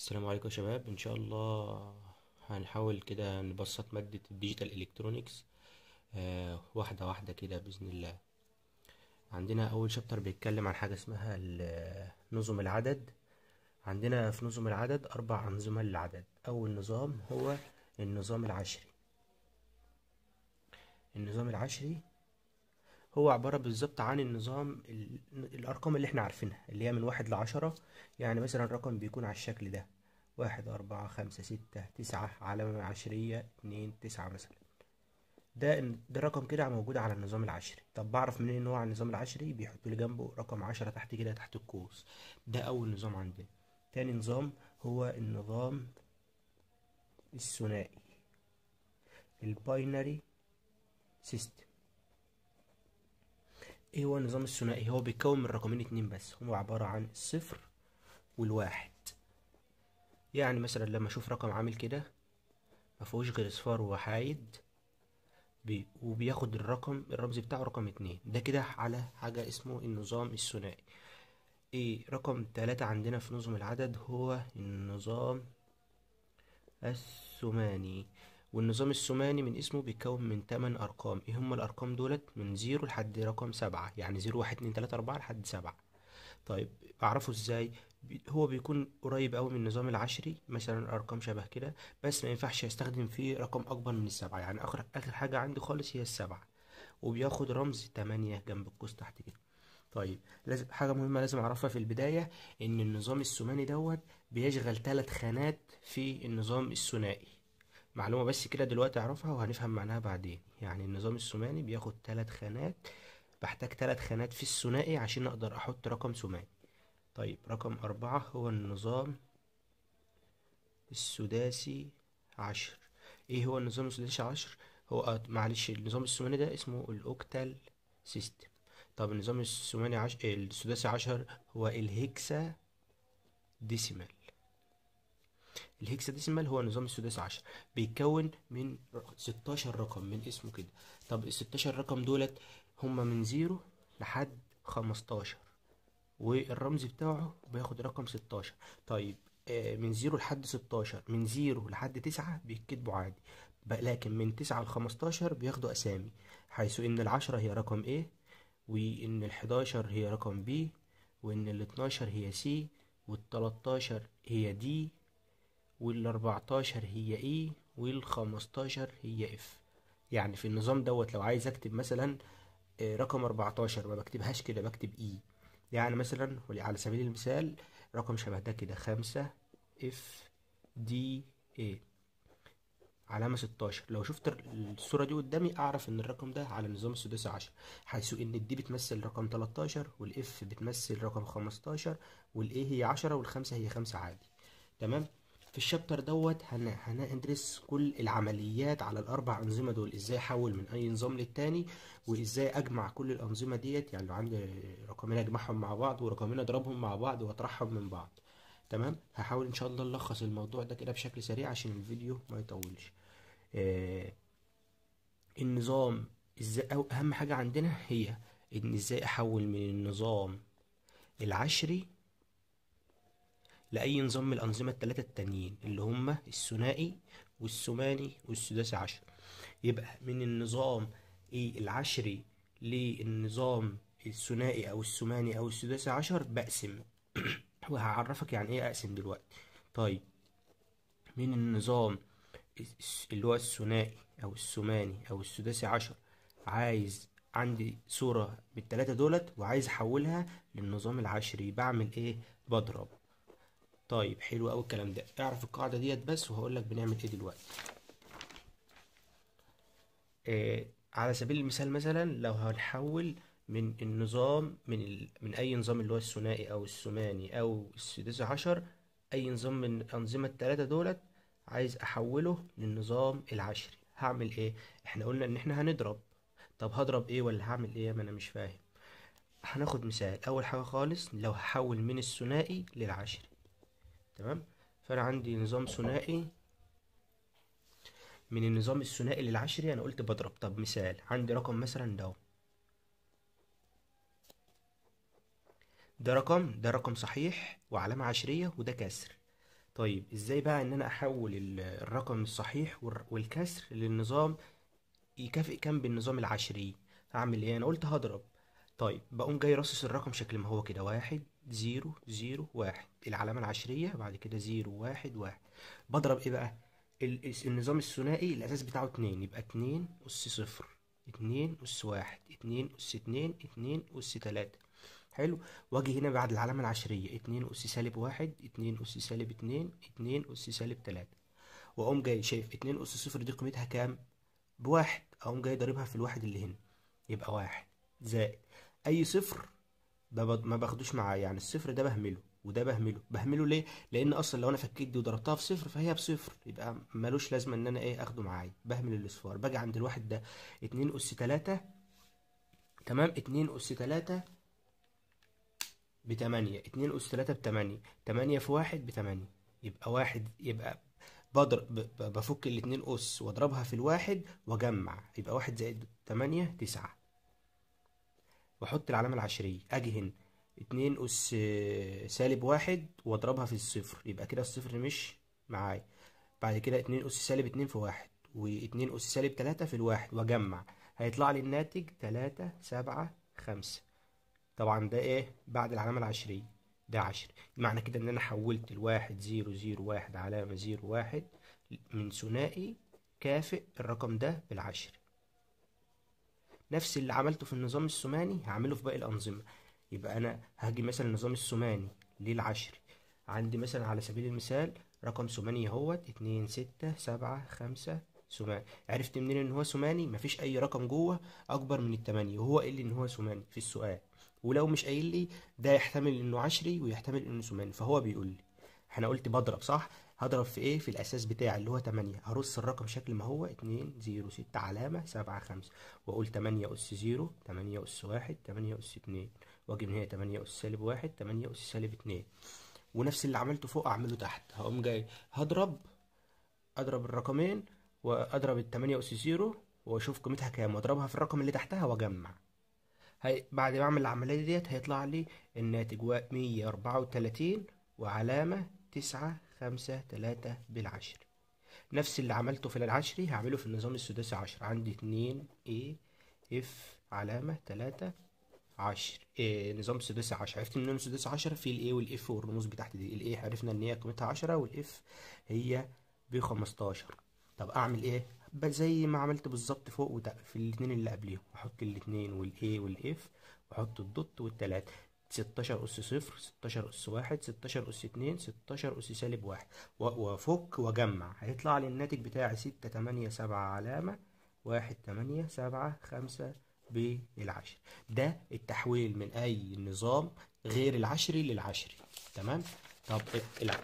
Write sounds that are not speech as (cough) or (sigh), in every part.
السلام عليكم يا شباب ان شاء الله هنحاول كده نبسط مادة الديجيتال الكترونيكس آه واحدة واحدة كده بإذن الله عندنا أول شابتر بيتكلم عن حاجة اسمها آه، نظم العدد عندنا في نظم العدد أربع أنظمة للعدد أول نظام هو النظام العشري النظام العشري هو عبارة بالظبط عن النظام الأرقام اللي احنا عارفينها اللي هي من واحد لعشرة يعني مثلا الرقم بيكون على الشكل ده واحد أربعة خمسة ستة تسعة علامة عشرية اتنين تسعة مثلا ده ده رقم كده موجود على النظام العشري طب بعرف منين ان هو على النظام العشري بيحطوا لي جنبه رقم عشرة تحت كده تحت القوس ده أول نظام عندنا تاني نظام هو النظام الثنائي الباينري سيستم ايه هو النظام الثنائي هو بيتكون من رقمين اتنين بس هما عبارة عن الصفر والواحد يعني مثلا لما اشوف رقم عامل كده مفيهوش غير اصفار وحايد بي وبياخد الرقم الرمز بتاعه رقم اتنين ده كده على حاجة اسمه النظام الثنائي ايه رقم تلاتة عندنا في نظم العدد هو النظام الثماني والنظام الثماني من اسمه بيتكون من 8 ارقام ايه هما الارقام دولت من زيرو لحد رقم سبعة يعني زيرو واحد اتنين تلاتة اربعة لحد سبعة طيب اعرفه ازاي هو بيكون قريب قوي من النظام العشري مثلا ارقام شبه كده بس ما ينفعش استخدم فيه رقم اكبر من السبعة يعني اخر اخر حاجة عندي خالص هي السبعة وبياخد رمز تمانية جنب القوس تحت كده طيب لازم حاجة مهمة لازم أعرفها في البداية إن النظام الثماني دوت بيشغل ثلاث خانات في النظام الثنائي معلومة بس كده دلوقتي اعرفها وهنفهم معناها بعدين يعني النظام الثماني بياخد تلات خانات بحتاج تلات خانات في الثنائي عشان اقدر احط رقم ثماني طيب رقم أربعة هو النظام السداسي عشر ايه هو النظام السداسي عشر هو معلش النظام الثماني ده اسمه الاوكتال سيستم طب النظام الثماني عشر السداسي عشر هو الهكسا ديسيمال الهكساديسيمال هو نظام السداس عشر بيتكون من 16 رقم من اسمه كده طب ال 16 رقم دولت هما من زيرو لحد 15 والرمز بتاعه بياخد رقم 16 طيب آه، من زيرو لحد 16 من زيرو لحد 9 بيتكتبوا عادي لكن من 9 ل 15 بياخدوا اسامي حيث ان ال 10 هي رقم A وان ال 11 هي رقم B وان ال 12 هي C 13 هي دي وال14 هي اي e وال15 هي اف يعني في النظام دوت لو عايز اكتب مثلا آه، رقم 14 ما بكتبهاش كده بكتب اي e. يعني مثلا على سبيل المثال رقم شبه ده كده 5 اف دي اي علامة 16 لو شفت الصورة دي قدامي أعرف إن الرقم ده على نظام السداسي 10 حيث إن الدي بتمثل رقم 13 والإف بتمثل رقم 15 والإيه هي 10 والخمسة هي 5 عادي تمام في الشابتر دوت هندرس كل العمليات على الاربع انظمه دول ازاي احول من اي نظام للتاني وازاي اجمع كل الانظمه ديت يعني لو عندي رقمين اجمعهم مع بعض ورقمين اضربهم مع بعض واطرحهم من بعض تمام هحاول ان شاء الله نلخص الموضوع ده كده بشكل سريع عشان الفيديو ما يطولش آه النظام ازاي اهم حاجه عندنا هي ان ازاي احول من النظام العشري لأي نظام من الأنظمة الثلاثة التانيين اللي هما الثنائي والثماني والسداسي عشر يبقى من النظام إيه العشري للنظام الثنائي أو الثماني أو السداسي عشر بقسم (coughs) وهعرفك يعني إيه أقسم دلوقتي طيب من النظام اللي هو الثنائي أو الثماني أو السداسي عشر عايز عندي صورة بالتلاتة دولت وعايز أحولها للنظام العشري بعمل إيه بضرب طيب حلو قوي الكلام ده اعرف القاعده ديت بس وهقول لك بنعمل ايه دلوقتي آه على سبيل المثال مثلا لو هنحول من النظام من ال... من اي نظام اللي هو الثنائي او الثماني او السادس عشر اي نظام من الانظمه الثلاثه دولت عايز احوله للنظام العشري هعمل ايه احنا قلنا ان احنا هنضرب طب هضرب ايه ولا هعمل ايه ما انا مش فاهم هناخد مثال اول حاجه خالص لو هحول من الثنائي للعشري تمام فانا عندي نظام ثنائي من النظام الثنائي للعشري انا قلت بضرب طب مثال عندي رقم مثلا ده ده رقم ده رقم صحيح وعلامة عشرية وده كسر طيب ازاي بقى ان انا احول الرقم الصحيح والكسر للنظام يكافئ كم بالنظام العشري هعمل ايه انا قلت هضرب طيب بقوم جاي راصص الرقم شكل ما هو كده واحد 0 0 1 العلامة العشرية بعد كده 0 1 1 بضرب ايه بقى النظام الثنائي الأساس بتاعه اتنين يبقى اتنين أس صفر اتنين أس واحد اتنين أس اتنين اتنين أس تلاتة حلو واجي هنا بعد العلامة العشرية اتنين أس سالب واحد اتنين أس سالب اتنين اتنين أس سالب تلاتة وأقوم جاي شايف اتنين أس صفر دي قيمتها كام؟ بواحد أقوم جاي ضاربها في الواحد اللي هنا يبقى واحد زائد أي صفر ما باخدوش معايا يعني الصفر ده بهمله وده بهمله بهمله ليه لان اصلا لو انا فكيت دي وضربتها في صفر فهي بصفر يبقى ملوش لازمه ان انا ايه اخده معايا بهمل الاصفار باجي عند الواحد ده 2 اس 3 تمام 2 اس 3 ب 8 2 اس 3 ب 8 8 في 1 ب 8 يبقى واحد يبقى بضرب بفك الاتنين اس واضربها في الواحد واجمع يبقى واحد زائد 8 9 واحط العلامة العشرية اجهن اتنين اس سالب واحد واضربها في الصفر يبقى كده الصفر مش معايا بعد كده اتنين اس سالب اتنين في واحد واتنين اس سالب تلاتة في الواحد واجمع هيطلع لي الناتج تلاتة سبعة خمسة طبعا ده ايه بعد العلامة العشرية ده عشر معنى كده ان انا حولت الواحد زيرو زيرو واحد علامة زيرو واحد من ثنائي كافئ الرقم ده بالعشر نفس اللي عملته في النظام الثماني هعمله في باقي الأنظمة يبقى أنا هاجي مثلا النظام الثماني للعشري عندي مثلا على سبيل المثال رقم سوماني اهوت اتنين ستة سبعة خمسة ثماني عرفت منين ان هو ثماني مفيش اي رقم جوه اكبر من التمانية وهو قال لي ان هو ثماني في السؤال ولو مش قايل لي ده يحتمل انه عشري ويحتمل انه ثماني فهو بيقول لي انا قلت بضرب صح هضرب في ايه في الاساس بتاعي اللي هو 8 هرص الرقم شكل ما هو 2 0 6 علامه 7 5 واقول 8 اس 0 8 اس 1 8 اس 2 واجي من هنا 8 اس سالب 1 8 اس سالب 2 ونفس اللي عملته فوق اعمله تحت هقوم جاي هضرب اضرب الرقمين واضرب ال 8 اس 0 واشوف قيمتها كام واضربها في الرقم اللي تحتها واجمع هي بعد ما اعمل العمليه ديت هيطلع لي الناتج 134 وعلامه 9 خمسة تلاتة بالعشر نفس اللي عملته في العشري هعمله في النظام السداسي عشر عندي اتنين اي اف علامة تلاتة عشر إيه نظام السداسي عشر عرفت النظام السداسي عشر في الاي والاف والرموز بتاعت دي الاي عرفنا ان هي قيمتها عشرة والاف هي بخمستاشر طب اعمل ايه زي ما عملت بالظبط فوق في الاتنين اللي قبليهم احط الاتنين والاي والاف واحط الدوت والتلاتة 16 أس صفر 16 أس واحد 16 أس اتنين 16 أس سالب واحد وفك وجمع هيطلع لي الناتج بتاعي ستة تمانية سبعة علامة واحد تمانية سبعة خمسة بالعشر ده التحويل من أي نظام غير العشري للعشري تمام طب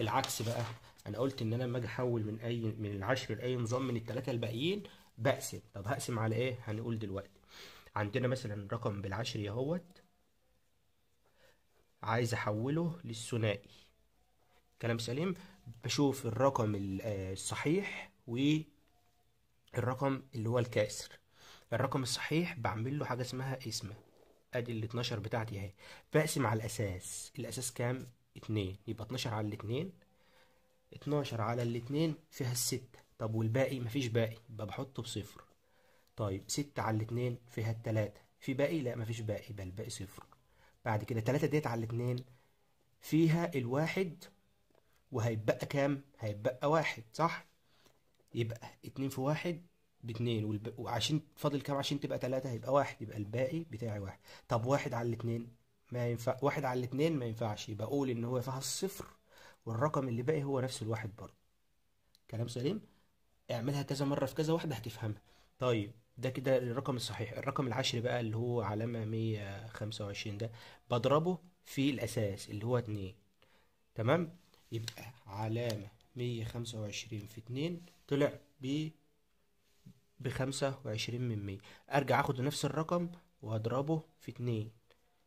العكس بقى انا قلت ان انا لما اجي احول من اي من العشر لاي نظام من الثلاثه الباقيين بقسم طب هقسم على ايه هنقول دلوقتي عندنا مثلا رقم بالعشري اهوت عايز احوله للثنائي كلام سليم بشوف الرقم آه، الصحيح والرقم اللي هو الكاسر الرقم الصحيح بعمل له حاجه اسمها اسمه ادي ال 12 بتاعتي اهي بقسم على الاساس الاساس كام 2 يبقى 12 على ال 2 12 على ال 2 فيها ال 6 طب والباقي مفيش باقي يبقى بحطه بصفر طيب 6 على ال 2 فيها ال 3 في باقي لا مفيش باقي يبقى الباقي صفر بعد كده 3 ديت على 2 فيها الواحد وهيتبقى كام هيتبقى واحد صح يبقى اتنين في واحد باتنين 2 وعشان فاضل كام عشان تبقى تلاتة هيبقى واحد يبقى الباقي بتاعي واحد طب واحد على 2 ما ينفع واحد على 2 ما ينفعش يبقى اقول ان هو فيها الصفر والرقم اللي باقي هو نفس الواحد برضه كلام سليم اعملها كذا مرة في كذا واحدة هتفهمها طيب ده كده الرقم الصحيح الرقم العشري بقى اللي هو علامة مية خمسة وعشرين ده بضربه في الأساس اللي هو اتنين تمام يبقى علامة مية خمسة وعشرين في اتنين طلع ب بخمسة وعشرين من مية أرجع أخد نفس الرقم وأضربه في اتنين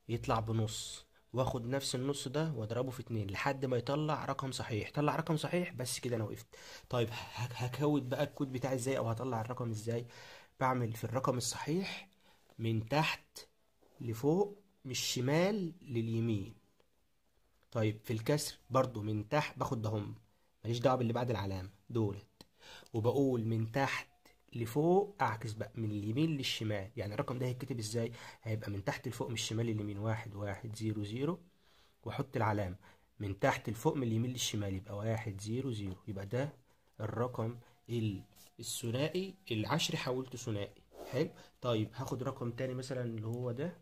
يطلع بنص واخد نفس النص ده واضربه في اتنين لحد ما يطلع رقم صحيح طلع رقم صحيح بس كده انا وقفت طيب هكود بقى الكود بتاعي ازاي او هطلع الرقم ازاي بعمل في الرقم الصحيح من تحت لفوق من الشمال لليمين طيب في الكسر برضو من تحت باخد دهم ماليش دعوه باللي بعد العلامه دولت وبقول من تحت لفوق اعكس بقى من اليمين للشمال يعني الرقم ده هيتكتب ازاي هيبقى من تحت لفوق من الشمال لليمين واحد واحد زيرو زيرو واحط العلامه من تحت لفوق من اليمين للشمال يبقى واحد زيرو زيرو يبقى ده الرقم ال الثنائي العشر حولته ثنائي حلو طيب هاخد رقم تاني مثلا اللي هو ده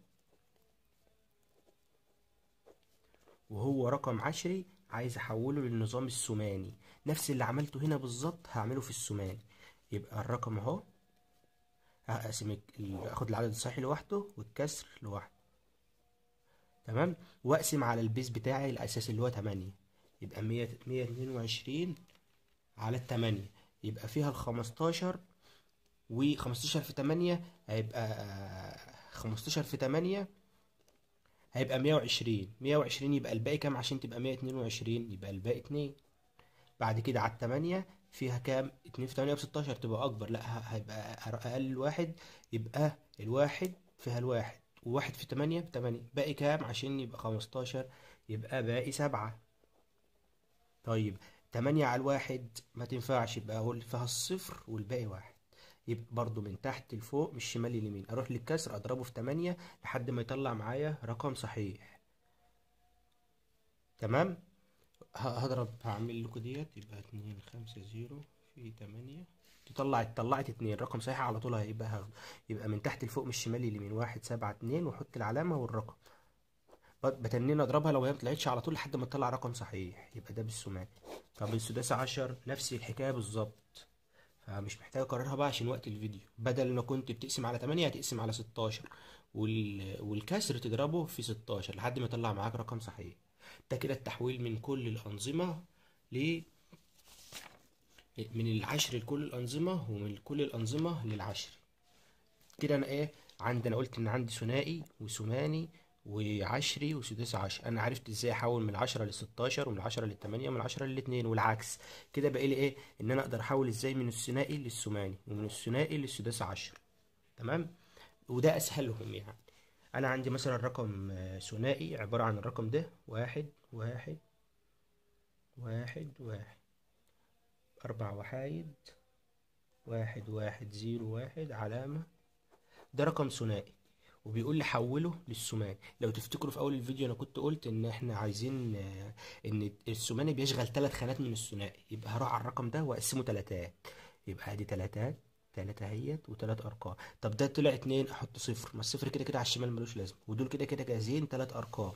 وهو رقم عشري عايز احوله للنظام الثماني نفس اللي عملته هنا بالظبط هعمله في الثماني يبقى الرقم اهو هقسم اخد العدد الصحيح لوحده والكسر لوحده تمام واقسم على البيز بتاعي الاساسي اللي هو 8 يبقى 122 على 8 يبقى فيها الخمستاشر وخمستاشر في تمانية هيبقى آه، خمستاشر في تمانية هيبقى مية وعشرين مية وعشرين يبقى الباقي كام عشان تبقى مية اتنين وعشرين يبقى الباقي اتنين بعد كده على التمانية فيها كام اتنين في تمانية بستاشر تبقى أكبر لأ هيبقى أقل واحد يبقى الواحد فيها الواحد وواحد في تمانية 8 باقي كام عشان يبقى خمستاشر يبقى باقي سبعة طيب تمانية على الواحد ما تنفعش يبقى هقول فيها الصفر والباقي واحد يبقى برضو من تحت لفوق من الشمال لليمين اروح للكسر اضربه في تمانية لحد ما يطلع معايا رقم صحيح تمام هضرب هعمل لكم ديت يبقى اتنين خمسة زيرو في تمانية تطلع طلعت اتنين رقم صحيح على طول هيبقى هاخده يبقى من تحت لفوق من الشمال لليمين واحد سبعة اتنين واحط العلامة والرقم بتنين اضربها لو هي ما طلعتش على طول لحد ما تطلع رقم صحيح يبقى ده بالسومات طب السداسي عشر نفس الحكايه بالظبط فمش محتاج اكررها بقى عشان وقت الفيديو بدل ما كنت بتقسم على 8 هتقسم على 16 وال... والكسر تضربه في 16 لحد ما يطلع معاك رقم صحيح ده كده التحويل من كل الانظمه ل من العشر لكل الانظمه ومن كل الانظمه للعشر كده انا ايه عندي انا قلت ان عندي ثنائي وثماني وعشري وسداس عشر انا عرفت ازاي احول من 10 لستاشر 16 ومن 10 لل 8 ومن 10 لل 2 والعكس كده بقى لي ايه ان انا اقدر احول ازاي من الثنائي للثماني ومن الثنائي للسداس عشر تمام وده اسهلهم يعني انا عندي مثلا رقم ثنائي عبارة عن الرقم ده واحد واحد واحد واحد اربع وحايد واحد واحد زيرو واحد علامة ده رقم ثنائي وبيقول لي حوله للسومان لو تفتكروا في اول الفيديو انا كنت قلت ان احنا عايزين آه، ان السوماني بيشغل ثلاث خانات من الثنائي يبقى هروح على الرقم ده واقسمه ثلاثات يبقى ادي ثلاثات ثلاثة اهيت وثلاث ارقام طب ده طلع اتنين احط صفر ما الصفر كده كده على الشمال ملوش لازمه ودول كده كده جاهزين ثلاث ارقام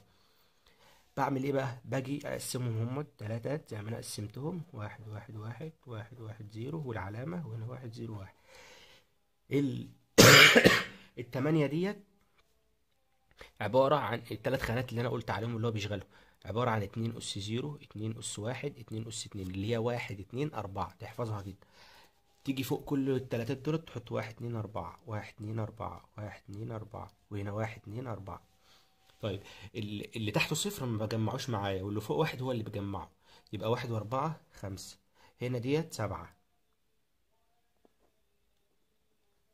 بعمل ايه بقى باجي اقسمهم هم ثلاثات زي ما انا قسمتهم واحد واحد واحد واحد واحد زيرو والعلامة وهنا واحد زيرو واحد ال (coughs) التمانية ديت عباره عن الثلاث خانات اللي انا قلت عليهم اللي هو بيشغلهم عباره عن 2 اس 0 2 اس 1 2 اس 2 اللي هي 1 2 4 تحفظها كده تيجي فوق كل الثلاثات دول تحط 1 2 4 1 2 4 1 2 4 وهنا 1 2 4 طيب اللي تحته صفر ما بجمعوش معايا واللي فوق واحد هو اللي بجمعه يبقى واحد واربعة خمسة هنا ديت سبعة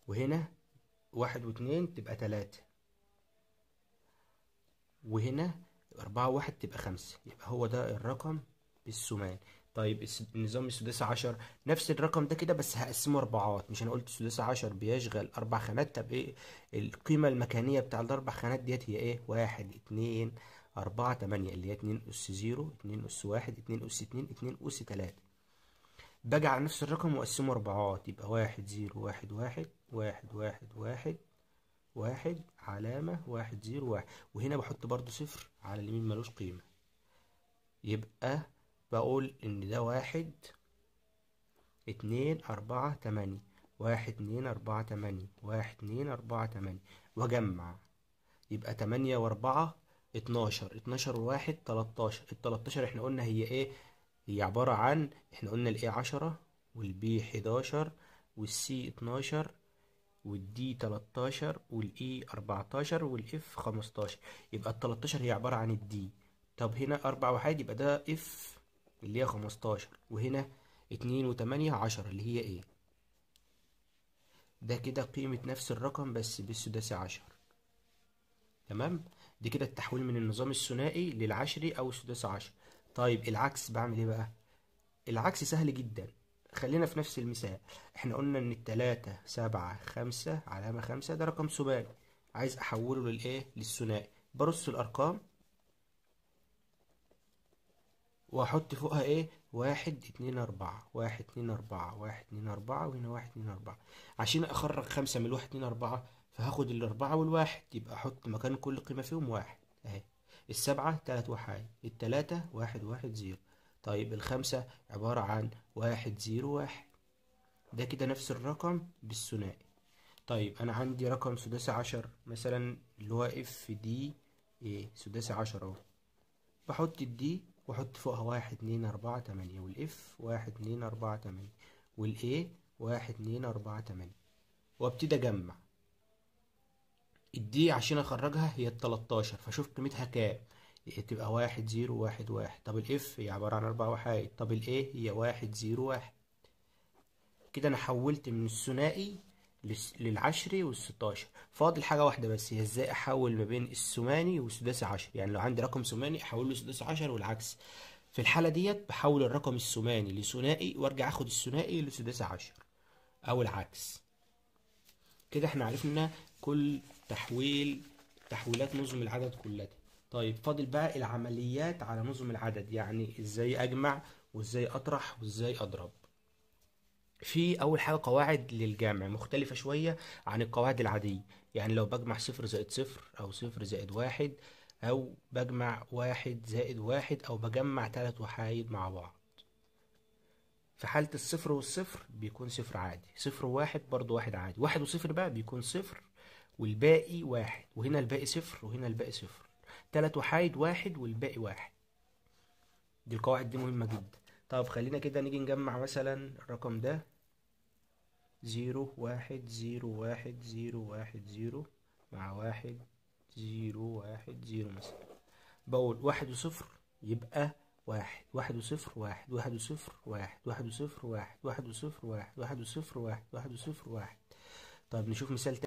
وهنا واحد واتنين تبقى تلاتة وهنا 4 واحد تبقى 5 يبقى هو ده الرقم بالسمان طيب النظام السداسي 10 نفس الرقم ده كده بس هقسمه اربعات مش انا قلت السداسي 10 بيشغل اربع خانات طب ايه القيمه المكانيه بتاع الاربع خانات ديت هي ايه واحد اتنين اربعة تمانية اللي هي اتنين اس زيرو اتنين اس واحد اتنين اس اتنين اتنين اس تلاتة باجي على نفس الرقم واقسمه اربعات يبقى واحد زيرو واحد واحد واحد واحد واحد واحد علامة واحد زيرو واحد وهنا بحط برضو صفر على اليمين ملوش قيمة يبقى بقول إن ده واحد اتنين أربعة تمانية واحد اتنين أربعة تمانية واحد اتنين أربعة تمانية وأجمع يبقى تمانية وأربعة اتناشر اتناشر وواحد تلاتاشر التلاتاشر احنا قلنا هي ايه هي عبارة عن احنا قلنا الايه عشرة والبي حداشر والسي اتناشر والدي 13 والاي 14 والاف 15 يبقى ال 13 هي عباره عن الدي طب هنا و1 يبقى ده اف اللي هي 15 وهنا 2 و8 10 اللي هي ايه ده كده قيمه نفس الرقم بس بالسداسي 10 تمام دي كده التحويل من النظام الثنائي للعشري او السداسي 10 طيب العكس بعمل ايه بقى العكس سهل جدا خلينا في نفس المثال احنا قلنا ان التلاتة سبعة خمسة علامة خمسة ده رقم ثماني عايز احوله للايه للثنائي برص الارقام واحط فوقها ايه واحد اتنين اربعة واحد اتنين اربعة واحد اتنين اربعة وهنا واحد اتنين اربعة عشان اخرج خمسة من الواحد اتنين اربعة فهاخد الاربعة والواحد يبقى احط مكان كل قيمة فيهم واحد اهي السبعة تلات وحايد التلاتة واحد واحد زيرو طيب الخمسة عبارة عن واحد زيرو واحد ده كده نفس الرقم بالثنائي طيب أنا عندي رقم سداسي عشر مثلا اللي هو اف دي ايه سداسي عشر اهو بحط الدي واحط فوقها واحد اتنين اربعة تمانية والاف واحد اتنين اربعة تمانية والاي واحد اتنين اربعة تمانية وابتدي اجمع الدي عشان اخرجها هي التلاتاشر فاشوف قيمتها كام إيه، تبقى واحد زيرو واحد واحد طب الاف هي عبارة عن أربع وحايد طب الاي هي واحد زيرو واحد كده أنا حولت من الثنائي للعشري والستاشر فاضل حاجة واحدة بس هي ازاي أحول ما بين الثماني والسداسي عشر يعني لو عندي رقم ثماني أحوله لسداسي عشر والعكس في الحالة ديت بحول الرقم الثماني لثنائي وارجع اخد الثنائي لسداسي عشر أو العكس كده احنا عرفنا كل تحويل تحويلات نظم العدد كلها طيب فاضل بقى العمليات على نظم العدد يعني ازاي اجمع وازاي اطرح وازاي اضرب في اول حاجه قواعد للجمع مختلفه شويه عن القواعد العاديه يعني لو بجمع صفر زائد صفر او صفر زائد واحد او بجمع واحد زائد واحد او بجمع ثلاث وحايد مع بعض في حالة الصفر والصفر بيكون صفر عادي صفر وواحد برضو واحد عادي واحد وصفر بقى بيكون صفر والباقي واحد وهنا الباقي صفر وهنا الباقي صفر تلات وحايد واحد والباقي واحد دي القواعد دي مهمة جدا طب خلينا كده نيجي نجمع مثلا الرقم ده زيرو واحد زيرو واحد زيرو واحد زيرو مع واحد زيرو واحد زيرو مثلا بقول واحد وصفر يبقى واحد واحد وصفر واحد واحد وصفر واحد واحد وصفر واحد واحد وصفر واحد واحد وصفر واحد واحد وصفر واحد طب نشوف مثال تاني